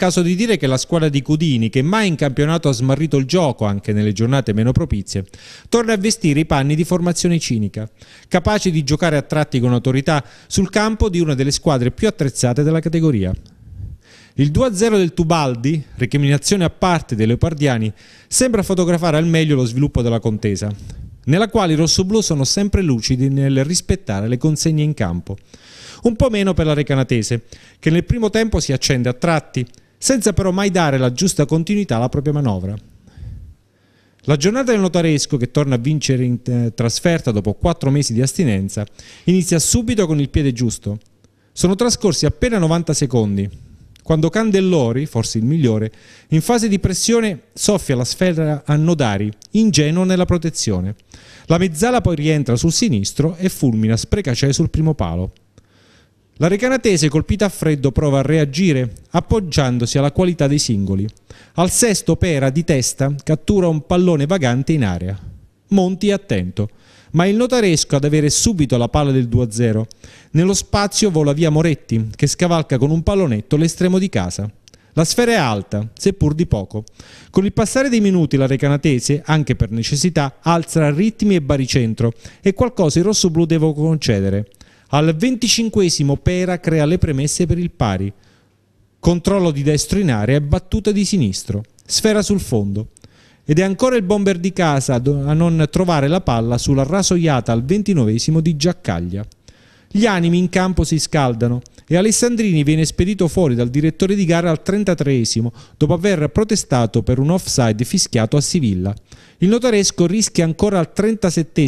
Caso di dire che la squadra di Cudini, che mai in campionato ha smarrito il gioco anche nelle giornate meno propizie, torna a vestire i panni di formazione cinica, capace di giocare a tratti con autorità sul campo di una delle squadre più attrezzate della categoria. Il 2-0 del Tubaldi, recriminazione a parte dei leopardiani, sembra fotografare al meglio lo sviluppo della contesa, nella quale i rossoblù sono sempre lucidi nel rispettare le consegne in campo. Un po' meno per la Recanatese, che nel primo tempo si accende a tratti, senza però mai dare la giusta continuità alla propria manovra. La giornata del notaresco, che torna a vincere in eh, trasferta dopo quattro mesi di astinenza, inizia subito con il piede giusto. Sono trascorsi appena 90 secondi, quando Candellori, forse il migliore, in fase di pressione soffia la sfera a Nodari, ingenuo nella protezione. La mezzala poi rientra sul sinistro e fulmina sprecacei sul primo palo. La Recanatese colpita a freddo prova a reagire appoggiandosi alla qualità dei singoli. Al sesto Pera di testa cattura un pallone vagante in area. Monti è attento, ma il notaresco ad avere subito la palla del 2-0. Nello spazio vola via Moretti che scavalca con un pallonetto l'estremo di casa. La sfera è alta, seppur di poco. Con il passare dei minuti la Recanatese, anche per necessità, alza ritmi e baricentro e qualcosa i rossoblù devo concedere. Al venticinquesimo Pera crea le premesse per il pari. Controllo di destro in area e battuta di sinistro. Sfera sul fondo. Ed è ancora il bomber di casa a non trovare la palla sulla rasoiata al ventinovesimo di Giaccaglia. Gli animi in campo si scaldano e Alessandrini viene spedito fuori dal direttore di gara al 33 dopo aver protestato per un offside fischiato a Sivilla. Il notaresco rischia ancora al 37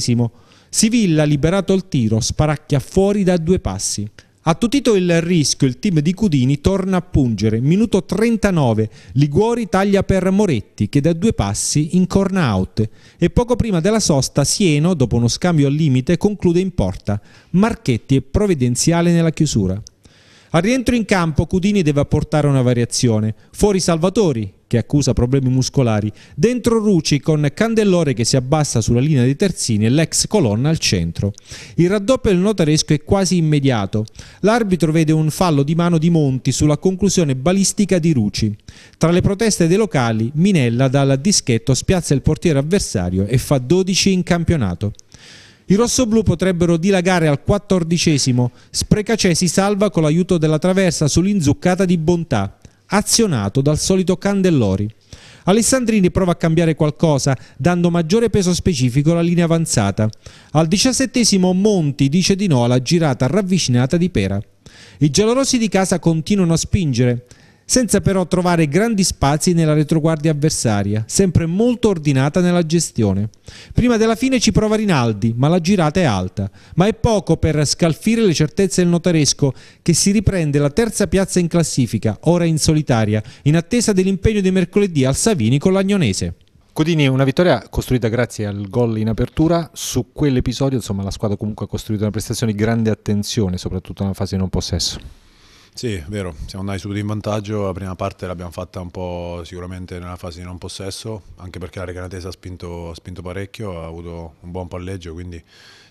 Sivilla, liberato al tiro, sparacchia fuori da due passi. Attutito il rischio, il team di Cudini torna a pungere. Minuto 39, Liguori taglia per Moretti che da due passi incorna out e poco prima della sosta Sieno, dopo uno scambio al limite, conclude in porta. Marchetti è provvidenziale nella chiusura. Al rientro in campo Cudini deve apportare una variazione. Fuori Salvatori, che accusa problemi muscolari, dentro Rucci con Candellore che si abbassa sulla linea dei terzini e l'ex colonna al centro. Il raddoppio del notaresco è quasi immediato. L'arbitro vede un fallo di mano di Monti sulla conclusione balistica di Rucci. Tra le proteste dei locali, Minella dal dischetto spiazza il portiere avversario e fa 12 in campionato. I rossoblù potrebbero dilagare al quattordicesimo. Sprecacè si salva con l'aiuto della traversa sull'inzuccata di Bontà azionato dal solito Candellori. Alessandrini prova a cambiare qualcosa, dando maggiore peso specifico alla linea avanzata. Al diciassettesimo Monti dice di no alla girata ravvicinata di Pera. I giallorossi di casa continuano a spingere senza però trovare grandi spazi nella retroguardia avversaria, sempre molto ordinata nella gestione. Prima della fine ci prova Rinaldi, ma la girata è alta, ma è poco per scalfire le certezze del notaresco che si riprende la terza piazza in classifica, ora in solitaria, in attesa dell'impegno di mercoledì al Savini con l'Agnonese. Codini, una vittoria costruita grazie al gol in apertura, su quell'episodio insomma, la squadra comunque ha costruito una prestazione di grande attenzione, soprattutto nella fase di non possesso. Sì, è vero, siamo andati subito in vantaggio, la prima parte l'abbiamo fatta un po' sicuramente nella fase di non possesso, anche perché la Recanatesa ha spinto, ha spinto parecchio, ha avuto un buon palleggio, quindi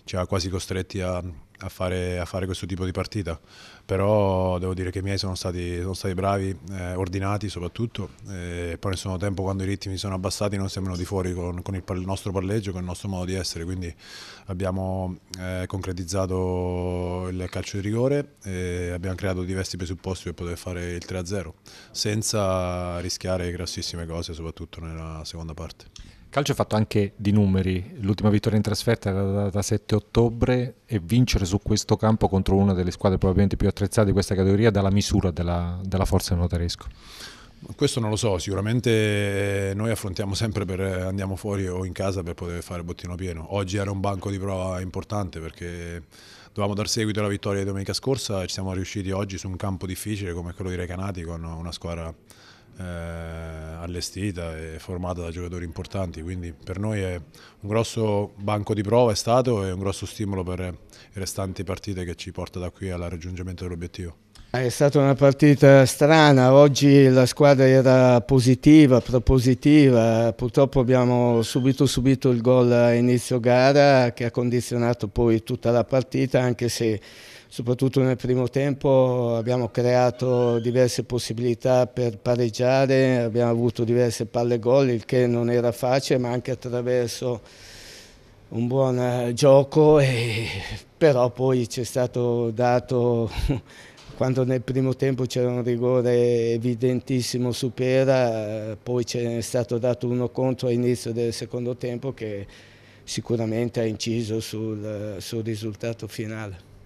ci ha quasi costretti a, a fare, a fare, questo tipo di partita, però devo dire che i miei sono stati, sono stati bravi, eh, ordinati soprattutto, eh, poi nel secondo tempo quando i ritmi sono abbassati non sembrano di fuori con, con il, il, nostro palleggio, con il nostro modo di essere, quindi abbiamo eh, concretizzato il calcio di rigore e abbiamo creato diversi presupposti per poter fare il 3-0, senza rischiare grossissime cose soprattutto nella seconda parte calcio è fatto anche di numeri. L'ultima vittoria in trasferta era data 7 ottobre e vincere su questo campo contro una delle squadre probabilmente più attrezzate di questa categoria dà la misura della, della forza notaresco. Questo non lo so, sicuramente eh, noi affrontiamo sempre per eh, andiamo fuori o in casa per poter fare bottino pieno. Oggi era un banco di prova importante perché dovevamo dar seguito alla vittoria di domenica scorsa e ci siamo riusciti oggi su un campo difficile come quello di Recanati con una squadra eh, allestita e formata da giocatori importanti, quindi per noi è un grosso banco di prova è stato e un grosso stimolo per le restanti partite che ci porta da qui al raggiungimento dell'obiettivo. Eh, è stata una partita strana, oggi la squadra era positiva, propositiva, purtroppo abbiamo subito subito il gol a inizio gara che ha condizionato poi tutta la partita anche se soprattutto nel primo tempo abbiamo creato diverse possibilità per pareggiare, abbiamo avuto diverse palle gol, il che non era facile ma anche attraverso un buon gioco, e... però poi ci è stato dato quando nel primo tempo c'era un rigore evidentissimo su Pera, poi c'è stato dato uno contro all'inizio del secondo tempo che sicuramente ha inciso sul, sul risultato finale.